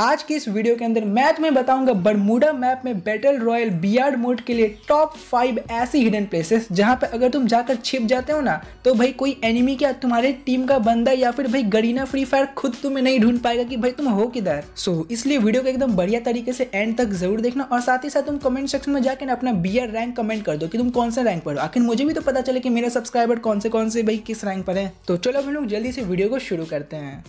आज की इस वीडियो के अंदर मैं तुम्हें बताऊंगा बरमूडा मैप में बैटल रॉयल बियार्ड मोड के लिए टॉप फाइव ऐसी हिडन प्लेसेस जहां पर अगर तुम जाकर छिप जाते हो ना तो भाई कोई एनिमी क्या तुम्हारे टीम का बंदा या फिर भाई गरीना फ्री फायर खुद तुम्हें नहीं ढूंढ पाएगा कि भाई तुम हो किधर सो so, इसलिए वीडियो को एकदम बढ़िया तरीके से एंड तक जरूर देखना और साथ ही साथ तुम कमेंट सेक्शन में जाकर अपना बियर रैंक कमेंट कर दो कि तुम कौन सा रैंक पर हो आखिर मुझे भी तो पता चले कि मेरा सब्सक्राइबर कौन से कौन से भाई किस रैंक पर है तो चलो हम लोग जल्दी से वीडियो को शुरू करते हैं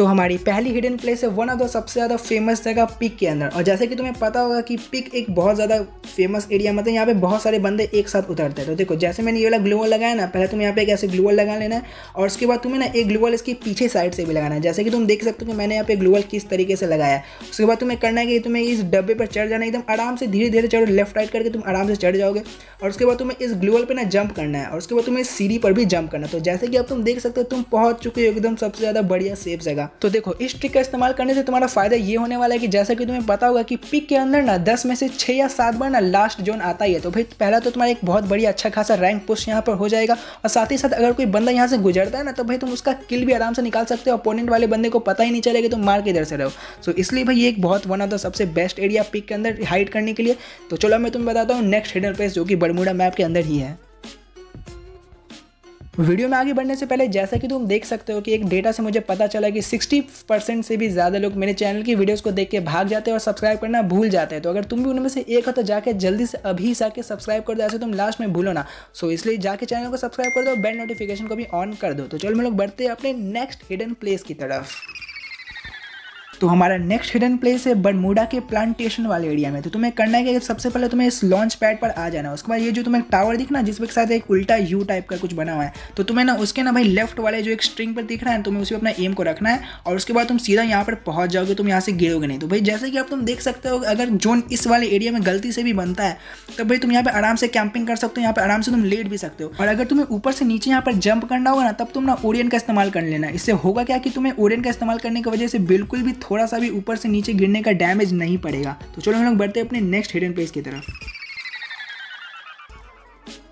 तो हमारी पहली हिडन प्लेस है वन ऑफ द सबसे ज़्यादा फेमस जगह पिक के अंदर और जैसे कि तुम्हें पता होगा कि पिक एक बहुत ज़्यादा फेमस एरिया मतलब यहाँ पे बहुत सारे बंदे एक साथ उतरते हैं तो देखो जैसे मैंने ये वाला ग्लोअर लगाया ना पहले तुम्हें यहाँ पे एक ऐसे ग्लोअर लगा लेना है और उसके बाद तुम्हें ना एक ग्लोअल इसकी पीछे साइड से भी लगाना है जैसे कि तुम देख सकते हो कि मैंने यहाँ पे ग्लोअर किस तरीके से लगाया उसके बाद तुम्हें करना है कि तुम्हें इस डब्बे पर चढ़ जाना एकदम आराम से धीरे धीरे चढ़ो लेफ्ट राइट करके तुम आराम से चढ़ जाओगे और उसके बाद तुम्हें इस ग्लोअर पर ना जंप करना है और उसके बाद तुम्हें सीढ़ी पर भी जंप करना है तो जैसे कि अब तुम देख सकते हो तुम पहुँच चुके हो एकदम सबसे ज़्यादा बढ़िया सेफ जगह तो देखो इस ट्रिक का इस्तेमाल करने से तुम्हारा फायदा ये होने वाला है कि जैसा कि तुम्हें पता होगा कि पिक के अंदर ना दस में से छः या सात बार ना लास्ट जोन आता ही है तो भाई पहला तो तुम्हारा एक बहुत बढ़िया अच्छा खासा रैंक पुश यहाँ पर हो जाएगा और साथ ही साथ अगर कोई बंदा यहाँ से गुजरता है ना तो भाई तुम उसका किल भी आराम से निकाल सकते हो अपोनेंट वाले बंदे को पता ही नहीं चलेगा तुम मार के इधर से रहो सो इसलिए भाई ये एक बहुत वन ऑफ द सबसे बेस्ट एरिया पिक के अंदर हाइड करने के लिए तो चलो मैं तुम्हें बताता हूँ नेक्स्ट हेडर प्लेस जो कि बड़मुड़ा मैप के अंदर ही है वीडियो में आगे बढ़ने से पहले जैसा कि तुम देख सकते हो कि एक डेटा से मुझे पता चला कि 60 परसेंट से भी ज़्यादा लोग मेरे चैनल की वीडियोस को देख के भाग जाते हैं और सब्सक्राइब करना भूल जाते हैं तो अगर तुम भी उनमें से एक हो तो जाके जल्दी से अभी जाके सब्सक्राइब कर दो ऐसे तुम लास्ट में भूलो ना सो इसलिए जाके चैनल को सब्सक्राइब कर दो बेल नोटिफिकेशन को भी ऑन कर दो तो चलो हम लोग बढ़ते हैं अपने नेक्स्ट हिडन प्लेस की तरफ तो हमारा नेक्स्ट हिडन प्लेस है बरमूडा के प्लांटेशन वाले एरिया में तो तुम्हें करना है कि सबसे पहले तुम्हें इस लॉन्च पैड पर आ जाना है उसके बाद ये जो तुम्हें टावर दिखना जिसके साथ एक उल्टा यू टाइप का कुछ बना हुआ है तो तुम्हें ना उसके ना भाई लेफ्ट वाले जो एक स्ट्रिंग पर दिख रहा है तुम्हें उसी अपना एम को रखना है और उसके बाद तुम सीधा यहाँ पर पहुँच जाओगे तुम यहाँ से गिरोगे नहीं तो भाई जैसे कि आप तुम देख सकते हो अगर जोन इस वाले एरिया में गलती से भी बनता है तो भाई तुम यहाँ पर आराम से कैंपिंग कर सकते हो यहाँ पर आराम से तुम लेट भी सकते हो और अगर तुम्हें ऊपर से नीचे यहाँ पर जंप करना होगा ना तब तुम ना ओरियन का इस्तेमाल कर लेना इससे होगा क्या कि तुम्हें ओरियन का इस्तेमाल करने की वजह से बिल्कुल भी थोड़ा सा भी ऊपर से नीचे गिरने का डैमेज नहीं पड़ेगा तो चलो हम लोग बढ़ते हैं अपने नेक्स्ट हिडन प्लेस की तरफ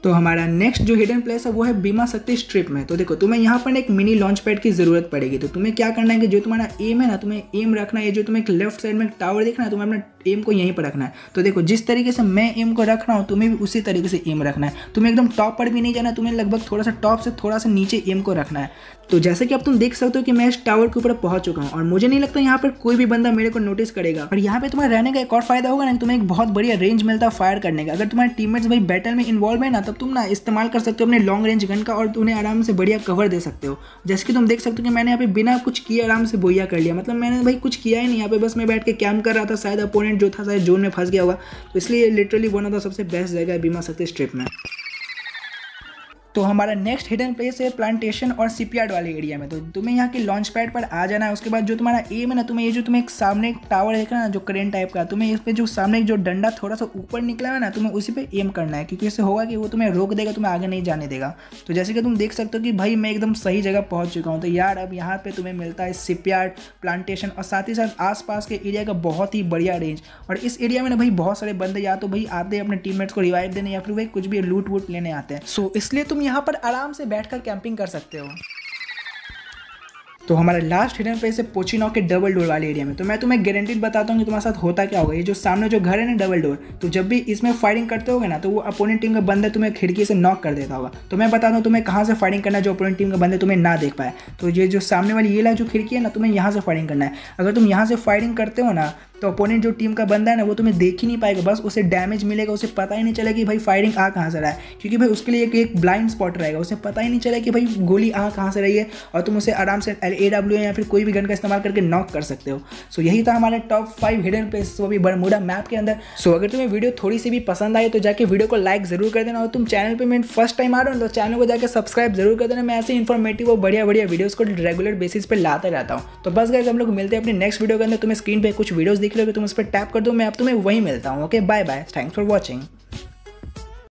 तो हमारा नेक्स्ट जो हिडन प्लेस है वो है बीमा शक्ति स्ट्रिप में तो देखो तुम्हें यहाँ पर एक मिनी लॉन्च पैड की जरूरत पड़ेगी तो तुम्हें क्या करना है कि जो तुम्हारा एम है ना तुम्हें एम रखना है जो तुम्हें एक लेफ्ट साइड में एक टावर देखना है तुम्हें अपना एम को यहीं पर रखना है तो देखो जिस तरीके से मैं एम को रख रहा हूँ तुम्हें भी उसी तरीके से एम रखना है तुम्हें एकदम टॉप पर भी नहीं जाना तुम्हें लगभग थोड़ा सा टॉप से थोड़ा सा नीचे एम को रखना है तो जैसे कि अब तुम देख सकते हो कि मैं इस टावर के ऊपर पहुंच चुका हूँ और मुझे नहीं लगता यहाँ पर कोई भी बंदा मेरे को नोटिस करेगा और यहाँ पे तुम्हारे रहने का एक और फायदा होगा ना तुम्हें एक बहुत बढ़िया रेंज मिलता है फायर करने का अगर तुम्हारे टीम भाई बैटल में इन्वॉल्व है ना तब तुम ना इस्तेमाल कर सकते हो अपने लॉन्ग रेंज गन का और उन्हें आराम से बढ़िया कवर दे सकते हो जैसे कि तुम देख सकते हो कि मैंने यहाँ पे बिना कुछ किए आराम से बोया कर लिया मतलब मैंने भाई कुछ किया ही नहीं यहाँ पे बस मैं बैठ के कैम कर रहा था शायद अपोनेंट जो था शायद जोन में फंस गया होगा तो इसलिए लिटरली वन ऑफ द सबसे बेस्ट जगह है बीमा शक्ति स्ट्रिप में तो हमारा नेक्स्ट हिडन प्लेस है प्लांटेशन और सिपियार्ड वाले एरिया में तो तुम्हें यहाँ के लॉन्च पैड पर आ जाना है उसके बाद जो तुम्हारा एम है ना तुम्हें ये जो तुम्हें एक सामने एक टावर देख रहा ना जो करेंट टाइप का तुम्हें इस पर जो सामने जो डंडा थोड़ा सा ऊपर निकला है ना तुम्हें उसी पर एम करना है क्योंकि इससे होगा कि वो तुम्हें रोक देगा तुम्हें आगे नहीं जाने देगा तो जैसे कि तुम देख सकते हो कि भाई मैं एकदम सही जगह पहुँच चुका हूँ तो यार अब यहाँ पर तुम्हें मिलता है सिपियार्ड प्लांटेशन और साथ ही साथ आसपास के एरिया का बहुत ही बढ़िया रेंज और इस एरिया में ना भाई बहुत सारे बंदे या तो भाई आते हैं अपने टीममेट्स को रिवाइव देने या फिर भाई कुछ भी लूट वूट लेने आते हैं सो इसलिए तुम यहाँ पर आराम से बैठ कैंपिंग कर सकते हो तो हमारा लास्ट हिडन प्लेस है पोचिनो के डबल डोर वाले एरिया में तो मैं तुम्हें गारंटीड बताता हूँ कि तुम्हारे साथ होता क्या होगा ये जो सामने जो घर है ना डबल डोर तो जब भी इसमें फायरिंग करते होगे ना तो वो अपोनेंट टीम का बंदा तुम्हें खिड़की से नॉक कर देता होगा तो मैं बताता हूँ तुम्हें कहाँ से फायरिंग करना है जो अपोनेंट टीम का बंदे तुम्हें ना देख पाए तो ये जो सामने वाली ये ला जो खिड़की है ना तुम्हें यहाँ से फायरिंग करना है अगर तुम यहाँ से फायरिंग करते हो ना तो अपोनेंट जो टीम का बंदा है ना वो तुम्हें देख ही नहीं पाएगा बस उसे डैमेज मिलेगा उसे पता ही नहीं चलेगा कि भाई फायरिंग आ कहाँ से रहा है क्योंकि भाई उसके लिए एक, एक ब्लाइंड स्पॉट रहेगा उसे पता ही नहीं चलेगा कि भाई गोली आ कहाँ से रही है और तुम उसे आराम से ए डब्ल्यू या फिर कोई भी गन का इस्तेमाल करके नॉक कर सकते हो सो यही था हमारे टॉप फाइव हिडन प्लेस वो भी बड़मूडा मैप के अंदर सो अगर तुम्हें वीडियो थोड़ी सी भी पसंद आई तो जाके वीडियो को लाइक जरूर कर देना और तुम चैनल पर मैं फर्स्ट टाइम आ रहा हूँ तो चैनल को जाकर सब्सक्राइब जरूर कर देना मैं ऐसे इन्फॉर्मेटिव और बढ़िया बढ़िया वीडियोज़ को रेगुलर बेसिस पर लाता रहता हूँ तो बस गए हम लोग मिलते हैं अपने नेक्स्ट वीडियो के अंदर तुम्हें स्क्रीन पर कुछ वीडियोज़ देख रहे हो तुम उस पर टैप कर दो मैं अब तुम्हें वहीं मिलता हूँ okay bye bye thanks for watching